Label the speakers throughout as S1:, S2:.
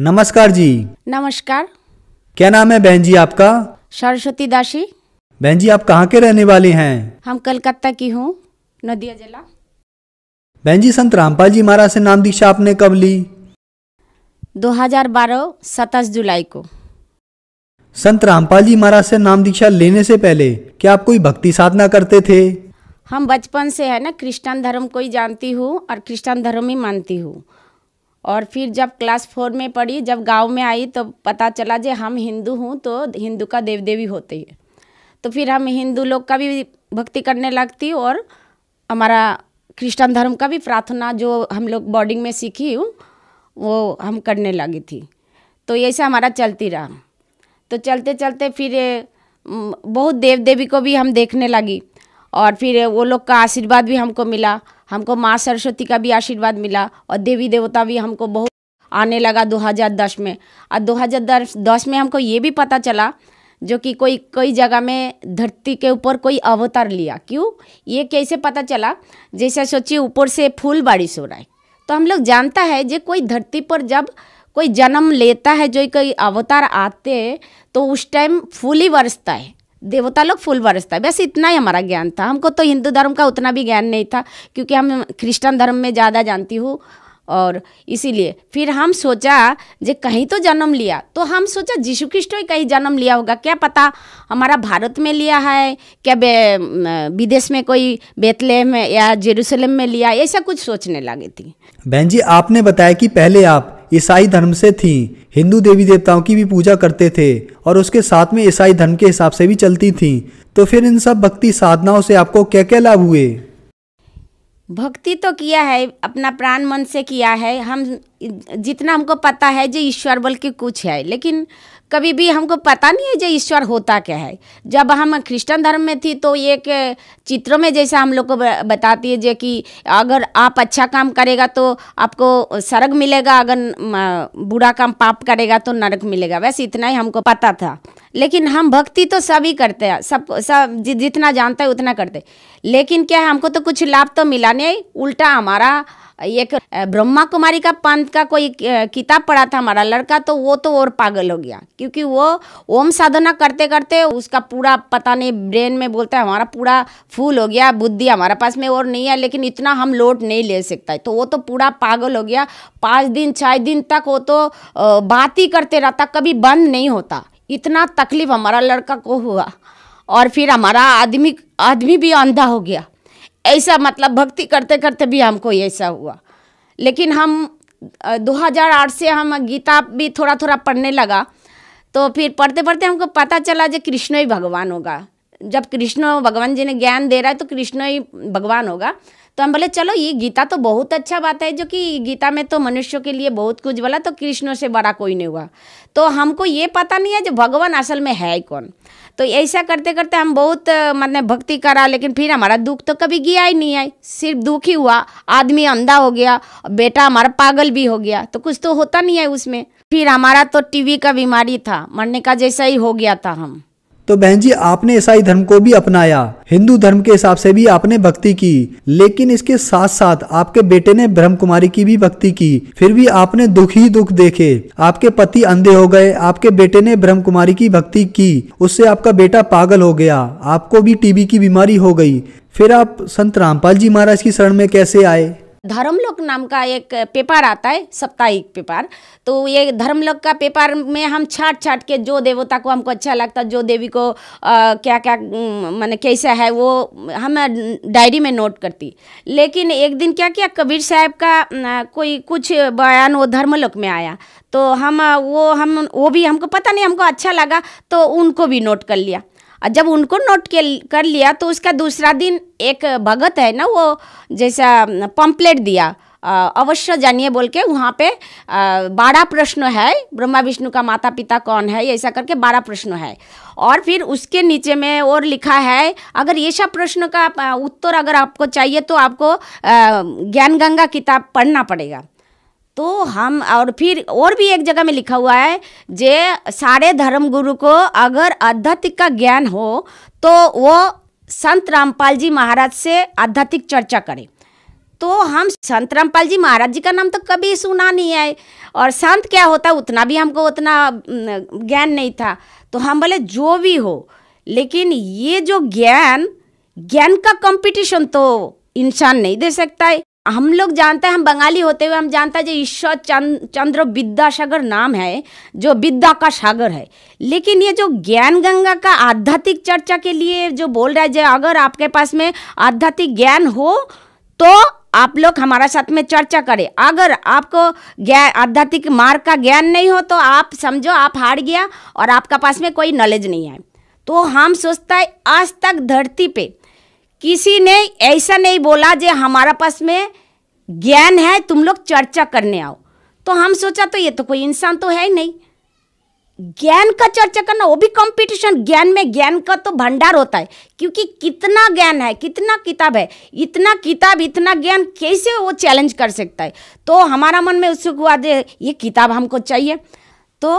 S1: नमस्कार जी नमस्कार क्या नाम है बहन जी आपका
S2: सरस्वती दासी
S1: बहन जी आप कहाँ के रहने वाले हैं
S2: हम कलकत्ता की हूँ नदिया जिला
S1: बहन जी संत रामपाल जी महाराज से नाम दीक्षा आपने कब ली
S2: 2012 27 जुलाई को
S1: संत रामपाल जी महाराज से नाम दीक्षा लेने से पहले क्या आप कोई भक्ति साधना करते थे
S2: हम बचपन से है ना क्रिश्चियन धर्म को ही जानती हूँ और क्रिश्चियन धर्म ही मानती हूँ और फिर जब क्लास फोर में पढ़ी जब गांव में आई तो पता चला जे हम हिंदू हूँ तो हिंदू का देव देवी होते हैं तो फिर हम हिंदू लोग का भी भक्ति करने लगती और हमारा क्रिश्चन धर्म का भी प्रार्थना जो हम लोग बोर्डिंग में सीखी हूँ वो हम करने लगी थी तो ऐसे हमारा चलती रहा तो चलते चलते फिर बहुत देव देवी को भी हम देखने लगी और फिर वो लोग का आशीर्वाद भी हमको मिला हमको माँ सरस्वती का भी आशीर्वाद मिला और देवी देवता भी हमको बहुत आने लगा 2010 में और 2010 में हमको ये भी पता चला जो कि कोई कई जगह में धरती के ऊपर कोई अवतार लिया क्यों ये कैसे पता चला जैसे सोचिए ऊपर से फूल बारिश हो रहा है तो हम लोग जानता है जो कोई धरती पर जब कोई जन्म लेता है जो कोई अवतार आते तो उस टाइम फूल ही बरसता है देवता लोग फूल बरसता है बस इतना ही हमारा ज्ञान था हमको तो हिंदू धर्म का उतना भी ज्ञान नहीं था क्योंकि हम क्रिश्चन धर्म में ज़्यादा जानती हूँ और इसीलिए फिर हम सोचा जे कहीं तो जन्म लिया तो हम सोचा जीशु ख्रिस्ट ही कहीं जन्म लिया होगा क्या पता हमारा भारत में लिया है क्या विदेश में कोई बेतले में या जेरूसलम में लिया ऐसा कुछ सोचने लगी थी
S1: बहन जी आपने बताया कि पहले आप ईसाई धर्म से थी हिंदू देवी देवताओं की भी पूजा करते थे और उसके साथ में ईसाई धर्म के हिसाब से भी चलती थी तो फिर इन सब भक्ति साधनाओं से आपको क्या क्या लाभ हुए
S2: भक्ति तो किया है अपना प्राण मन से किया है हम जितना हमको पता है जो ईश्वर बोल के कुछ है लेकिन कभी भी हमको पता नहीं है जो ईश्वर होता क्या है जब हम क्रिश्चियन धर्म में थी तो एक चित्रों में जैसे हम लोग को बताती है जो कि अगर आप अच्छा काम करेगा तो आपको सरग मिलेगा अगर बुरा काम पाप करेगा तो नरक मिलेगा वैसे इतना ही हमको पता था लेकिन हम भक्ति तो सभी करते हैं सब सब जि, जितना जानते है उतना करते लेकिन क्या है हमको तो कुछ लाभ तो मिला नहीं उल्टा हमारा एक ब्रह्मा कुमारी का पंथ का कोई किताब पढ़ा था हमारा लड़का तो वो तो और पागल हो गया क्योंकि वो ओम साधना करते करते उसका पूरा पता नहीं ब्रेन में बोलता है हमारा पूरा फूल हो गया बुद्धि हमारे पास में और नहीं है लेकिन इतना हम लोट नहीं ले सकता है तो वो तो पूरा पागल हो गया पाँच दिन छः दिन तक वो तो बात ही करते रहता कभी बंद नहीं होता इतना तकलीफ हमारा लड़का को हुआ और फिर हमारा आदमी आदमी भी अंधा हो गया ऐसा मतलब भक्ति करते करते भी हमको ऐसा हुआ लेकिन हम 2008 से हम गीता भी थोड़ा थोड़ा पढ़ने लगा तो फिर पढ़ते पढ़ते हमको पता चला जो कृष्ण ही भगवान होगा जब कृष्ण भगवान जी ने ज्ञान दे रहा है तो कृष्ण ही भगवान होगा तो हम बोले चलो ये गीता तो बहुत अच्छा बात है जो कि गीता में तो मनुष्यों के लिए बहुत कुछ बोला तो कृष्ण से बड़ा कोई नहीं हुआ तो हमको ये पता नहीं है जो भगवान असल में है कौन तो ऐसा करते करते हम बहुत मतलब भक्ति करा लेकिन फिर हमारा दुख तो कभी गया ही नहीं आई सिर्फ दुख ही हुआ आदमी अंधा हो गया बेटा हमारा पागल भी हो गया तो कुछ तो होता नहीं है उसमें फिर हमारा तो टीवी का बीमारी था मरने का जैसा ही हो गया था हम
S1: तो बहन जी आपने ईसाई धर्म को भी अपनाया हिंदू धर्म के हिसाब से भी आपने भक्ति की लेकिन इसके साथ साथ आपके बेटे ने ब्रह्म कुमारी की भी भक्ति की फिर भी आपने दुख ही दुख देखे आपके पति अंधे हो गए आपके बेटे ने ब्रह्म कुमारी की भक्ति की उससे आपका बेटा पागल हो गया आपको भी टीबी की बीमारी हो गई फिर आप संत रामपाल जी महाराज की शरण में कैसे आए
S2: धर्मलोक नाम का एक पेपर आता है साप्ताहिक पेपर तो ये धर्मलोक का पेपर में हम छाट छाट के जो देवता को हमको अच्छा लगता जो देवी को आ, क्या क्या मैंने कैसा है वो हम डायरी में नोट करती लेकिन एक दिन क्या किया कबीर साहब का आ, कोई कुछ बयान वो धर्मलोक में आया तो हम वो हम वो भी हमको पता नहीं हमको अच्छा लगा तो उनको भी नोट कर लिया जब उनको नोट कर लिया तो उसका दूसरा दिन एक भगत है ना वो जैसा पम्पलेट दिया अवश्य जानिए बोल के वहाँ पे बारह प्रश्न है ब्रह्मा विष्णु का माता पिता कौन है ऐसा करके बारह प्रश्न है और फिर उसके नीचे में और लिखा है अगर ये सब प्रश्न का उत्तर अगर आपको चाहिए तो आपको ज्ञान गंगा किताब पढ़ना पड़ेगा तो हम और फिर और भी एक जगह में लिखा हुआ है जे सारे धर्म गुरु को अगर आध्यात्मिक का ज्ञान हो तो वो संत रामपाल जी महाराज से आध्यात्मिक चर्चा करें तो हम संत रामपाल जी महाराज जी का नाम तो कभी सुना नहीं है और संत क्या होता उतना भी हमको उतना ज्ञान नहीं था तो हम बोले जो भी हो लेकिन ये जो ज्ञान ज्ञान का कंपटीशन तो इंसान नहीं दे सकता है हम लोग जानते हैं हम बंगाली होते हुए हम जानते हैं जो ईश्वर चंद चंद्र विद्यासागर नाम है जो विद्या का सागर है लेकिन ये जो ज्ञान गंगा का आध्यात्मिक चर्चा के लिए जो बोल रहा है जो अगर आपके पास में आध्यात्मिक ज्ञान हो तो आप लोग हमारा साथ में चर्चा करें अगर आपको ज्ञान आध्यात्मिक मार्ग का ज्ञान नहीं हो तो आप समझो आप हार गया और आपका पास में कोई नॉलेज नहीं है तो हम सोचता है आज तक धरती पर किसी ने ऐसा नहीं बोला जे हमारा पास में ज्ञान है तुम लोग चर्चा करने आओ तो हम सोचा तो ये तो कोई इंसान तो है ही नहीं ज्ञान का चर्चा करना वो भी कंपटीशन ज्ञान में ज्ञान का तो भंडार होता है क्योंकि कितना ज्ञान है कितना किताब है इतना किताब इतना ज्ञान कैसे वो चैलेंज कर सकता है तो हमारा मन में उससे हुआ दे ये किताब हमको चाहिए तो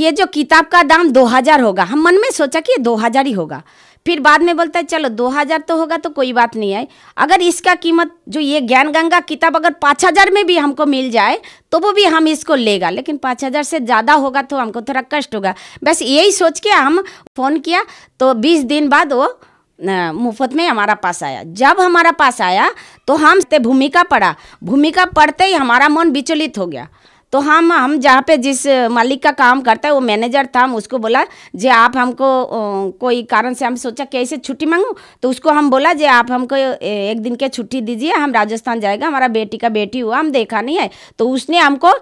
S2: ये जो किताब का दाम दो हज़ार होगा हम मन में सोचा कि ये दो हजार ही होगा फिर बाद में बोलता है चलो दो हज़ार तो होगा तो कोई बात नहीं है अगर इसका कीमत जो ये ज्ञान गंगा किताब अगर पाँच हज़ार में भी हमको मिल जाए तो वो भी हम इसको लेगा लेकिन पाँच हज़ार से ज़्यादा होगा तो हमको थोड़ा कष्ट होगा बस यही सोच के हम फ़ोन किया तो बीस दिन बाद वो मुफ्त में हमारा पास आया जब हमारा पास आया तो हम भूमिका पढ़ा भूमिका पढ़ते ही हमारा मन विचलित हो गया तो हम हम जहाँ पे जिस मालिक का काम करता है वो मैनेजर था हम उसको बोला जे आप हमको कोई कारण से हम सोचा कैसे छुट्टी मांगू तो उसको हम बोला जे आप हमको एक दिन के छुट्टी दीजिए हम राजस्थान जाएगा हमारा बेटी का बेटी हुआ हम देखा नहीं है तो उसने हमको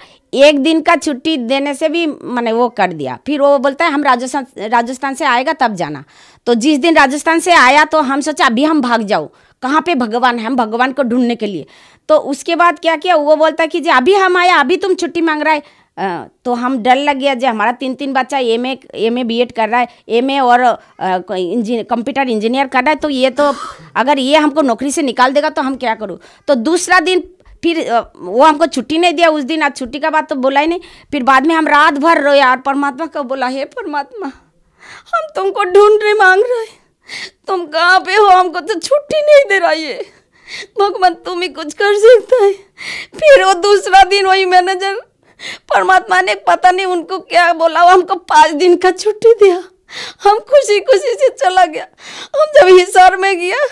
S2: एक दिन का छुट्टी देने से भी मैंने वो कर दिया फिर वो बोलता है हम राजस्थान राजस्थान से आएगा तब जाना तो जिस दिन राजस्थान से आया तो हम सोचा अभी हम भाग जाओ कहाँ पे भगवान है हम भगवान को ढूंढने के लिए तो उसके बाद क्या किया वो बोलता कि जी अभी हम आया अभी तुम छुट्टी मांग रहा है तो हम डर लग गया जो हमारा तीन तीन बच्चा M A M A B Ed कर रहा है एम ए और कंप्यूटर इंजीनियर कर रहा है तो ये तो अगर ये हमको नौकरी से निकाल देगा तो हम क्या करूँ तो दूसरा दिन फिर वो हमको छुट्टी नहीं दिया उस दिन आज छुट्टी का बात तो बोला ही नहीं फिर बाद में हम
S3: रात भर रोए और परमात्मा को बोला हे परमात्मा हम तुमको ढूंढ रहे मांग रहे तुम कहाँ पे हो हमको तो छुट्टी नहीं दे रही है भगवान तुम ही कुछ कर सकता है फिर वो दूसरा दिन वही मैनेजर परमात्मा ने पता नहीं उनको क्या बोला हमको पाँच दिन का छुट्टी दिया हम खुशी खुशी से चला गया हम जब हिसार में गया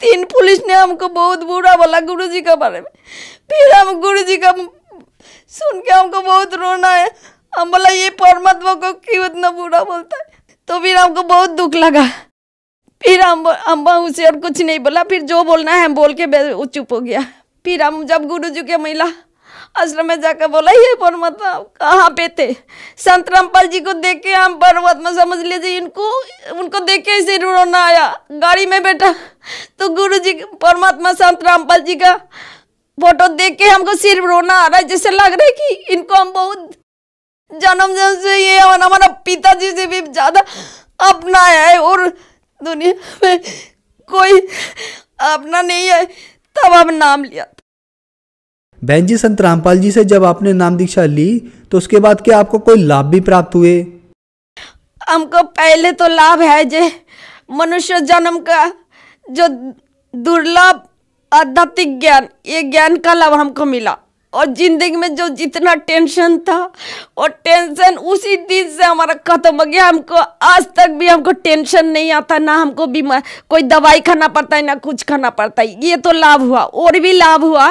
S3: तीन पुलिस ने हमको बहुत बुरा बोला गुरु जी के बारे में फिर हम गुरु जी का सुन के हमको बहुत रोना है हम बोला ये परमात्मा को क्यों इतना बुरा बोलता है तो फिर हमको बहुत दुख लगा फिर हम अम्बा उसे और कुछ नहीं बोला फिर जो बोलना है बोल के चुप हो गया फिर हम जब गुरु जी के महिला आश्रम में जाकर बोला ये परमात्मा कहाँ पे थे संत रामपाल जी को देख के हम परमात्मा में समझ लीजिए इनको उनको देख के इसे रोना आया गाड़ी में बैठा तो गुरु जी परमात्मा संत रामपाल जी का फोटो देख के हमको सिर रोना आ रहा है जैसे लग रहा है कि इनको हम बहुत जन्म जन्म से ये हमारा पिताजी से भी ज़्यादा अपना है और दुनिया में कोई अपना नहीं है तब आप नाम लिया
S1: बहन जी संत रामपाल जी से जब आपने नाम दीक्षा ली तो उसके बाद क्या आपको कोई लाभ भी प्राप्त हुए
S3: हमको पहले तो लाभ है जे मनुष्य जन्म का जो दुर्लभ आध्यात्मिक ज्ञान ये ज्ञान का लाभ हमको मिला और ज़िंदगी में जो जितना टेंशन था और टेंशन उसी दिन से हमारा ख़त्म हो गया हमको आज तक भी हमको टेंशन नहीं आता ना हमको बीमार कोई दवाई खाना पड़ता है ना कुछ खाना पड़ता है ये तो लाभ हुआ और भी लाभ हुआ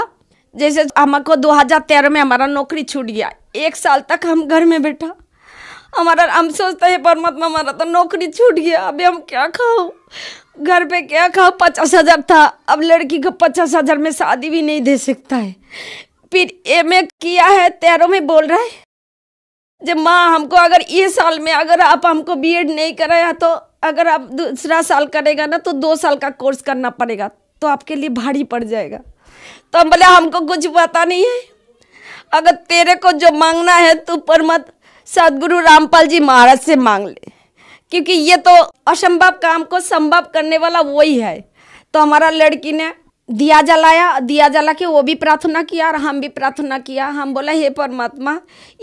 S3: जैसे हमको 2013 में हमारा नौकरी छूट गया एक साल तक हम घर में बैठा हमारा हम सोचते हैं परमात्मा हमारा तो नौकरी छूट गया अभी हम क्या खाओ घर पे क्या खाओ पचास हज़ार था अब लड़की को पचास हज़ार में शादी भी नहीं दे सकता है फिर एम ए किया है तेरह में बोल रहा है जब माँ हमको अगर ये साल में अगर आप हमको बीएड नहीं कराया तो अगर आप दूसरा साल करेगा ना तो दो साल का कोर्स करना पड़ेगा तो आपके लिए भारी पड़ जाएगा तो हम बोले हमको कुछ पता नहीं है अगर तेरे को जो मांगना है तो परमत सदगुरु रामपाल जी महाराज से मांग ले क्योंकि ये तो असंभव काम को संभव करने वाला वही है तो हमारा लड़की ने दिया जलाया दिया जला के वो भी प्रार्थना किया और हम भी प्रार्थना किया हम बोला हे परमात्मा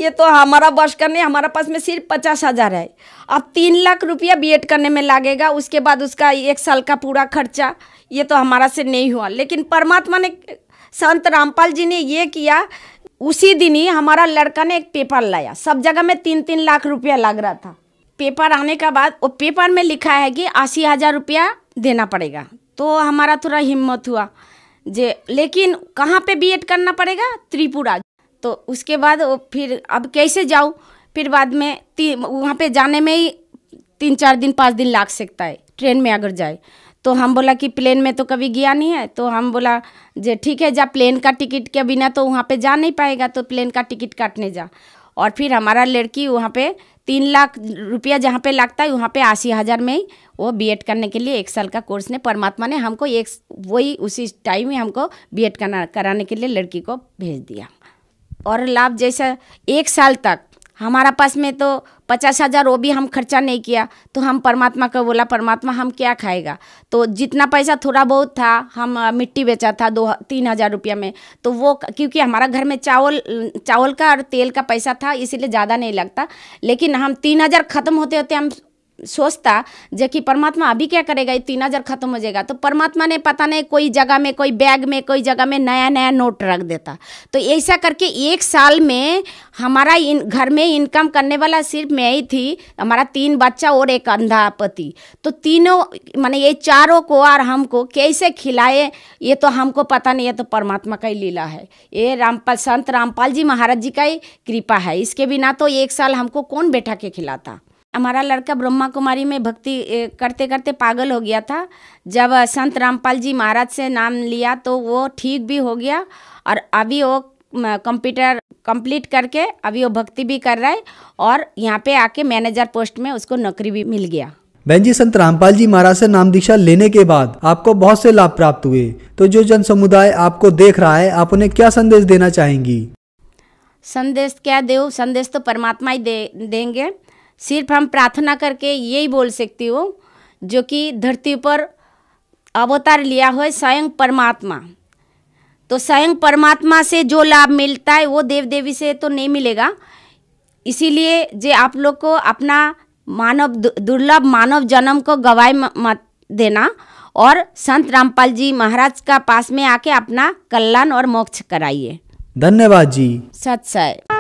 S3: ये तो हमारा बस करने हमारा पास में सिर्फ पचास हज़ार है अब तीन लाख रुपया एड करने में लगेगा उसके बाद उसका एक साल का पूरा खर्चा ये तो हमारा से नहीं हुआ लेकिन परमात्मा ने
S2: संत रामपाल जी ने ये किया उसी दिन ही हमारा लड़का ने एक पेपर लाया सब जगह में तीन तीन लाख रुपया लग रहा था पेपर आने का बाद वो पेपर में लिखा है कि अस्सी हज़ार रुपया देना पड़ेगा तो हमारा थोड़ा हिम्मत हुआ जे लेकिन कहाँ पे बीएड करना पड़ेगा त्रिपुरा तो उसके बाद फिर अब कैसे जाऊँ फिर बाद में वहाँ पे जाने में ही तीन चार दिन पाँच दिन लाग सकता है ट्रेन में अगर जाए तो हम बोला कि प्लेन में तो कभी गया नहीं है तो हम बोला जे ठीक है जा प्लेन का टिकट के बिना तो वहाँ पे जा नहीं पाएगा तो प्लेन का टिकट काटने जा और फिर हमारा लड़की वहाँ पर तीन लाख रुपया जहाँ पे लगता है वहाँ पे अस्सी हज़ार में ही वो बीएड करने के लिए एक साल का कोर्स ने परमात्मा ने हमको एक वही उसी टाइम में हमको बीएड करना कराने के लिए लड़की को भेज दिया और लाभ जैसा एक साल तक हमारा पास में तो पचास हज़ार वो भी हम खर्चा नहीं किया तो हम परमात्मा को बोला परमात्मा हम क्या खाएगा तो जितना पैसा थोड़ा बहुत था हम मिट्टी बेचा था दो तीन हज़ार रुपया में तो वो क्योंकि हमारा घर में चावल चावल का और तेल का पैसा था इसीलिए ज़्यादा नहीं लगता लेकिन हम तीन हज़ार ख़त्म होते होते हम सोचता जो कि परमात्मा अभी क्या करेगा ये तीन हज़ार खत्म हो जाएगा तो परमात्मा ने पता नहीं कोई जगह में कोई बैग में कोई जगह में नया नया नोट रख देता तो ऐसा करके एक साल में हमारा इन घर में इनकम करने वाला सिर्फ मैं ही थी हमारा तीन बच्चा और एक अंधा पति तो तीनों माने ये चारों को और हमको कैसे खिलाए ये तो हमको पता नहीं है तो परमात्मा का ही लीला है ये रामपाल संत रामपाल जी महाराज जी का ही कृपा है इसके बिना तो एक साल हमको कौन बैठा के खिलाता हमारा लड़का ब्रह्मा कुमारी में भक्ति करते करते पागल हो गया था जब संत रामपाल जी महाराज से नाम लिया तो वो ठीक भी हो गया और अभी वो कंप्यूटर कंप्लीट करके अभी वो भक्ति भी कर रहा है और यहाँ पे आके मैनेजर पोस्ट में उसको नौकरी भी मिल गया
S1: बहन जी संत रामपाल जी महाराज से नाम दीक्षा लेने के बाद आपको बहुत से लाभ प्राप्त हुए तो जो जन समुदाय आपको देख रहा है आप उन्हें क्या संदेश देना चाहेंगी
S2: संदेश क्या देव संदेश तो परमात्मा ही दे देंगे सिर्फ हम प्रार्थना करके यही बोल सकती हूँ जो कि धरती पर अवतार लिया है स्वयं परमात्मा तो स्वयं परमात्मा से जो लाभ मिलता है वो देव देवी से तो नहीं मिलेगा इसीलिए जे आप लोग को अपना मानव दुर्लभ मानव जन्म को गवाही मत देना और संत रामपाल जी महाराज का पास में आके अपना कल्याण और मोक्ष कराइए
S1: धन्यवाद जी
S2: सच सर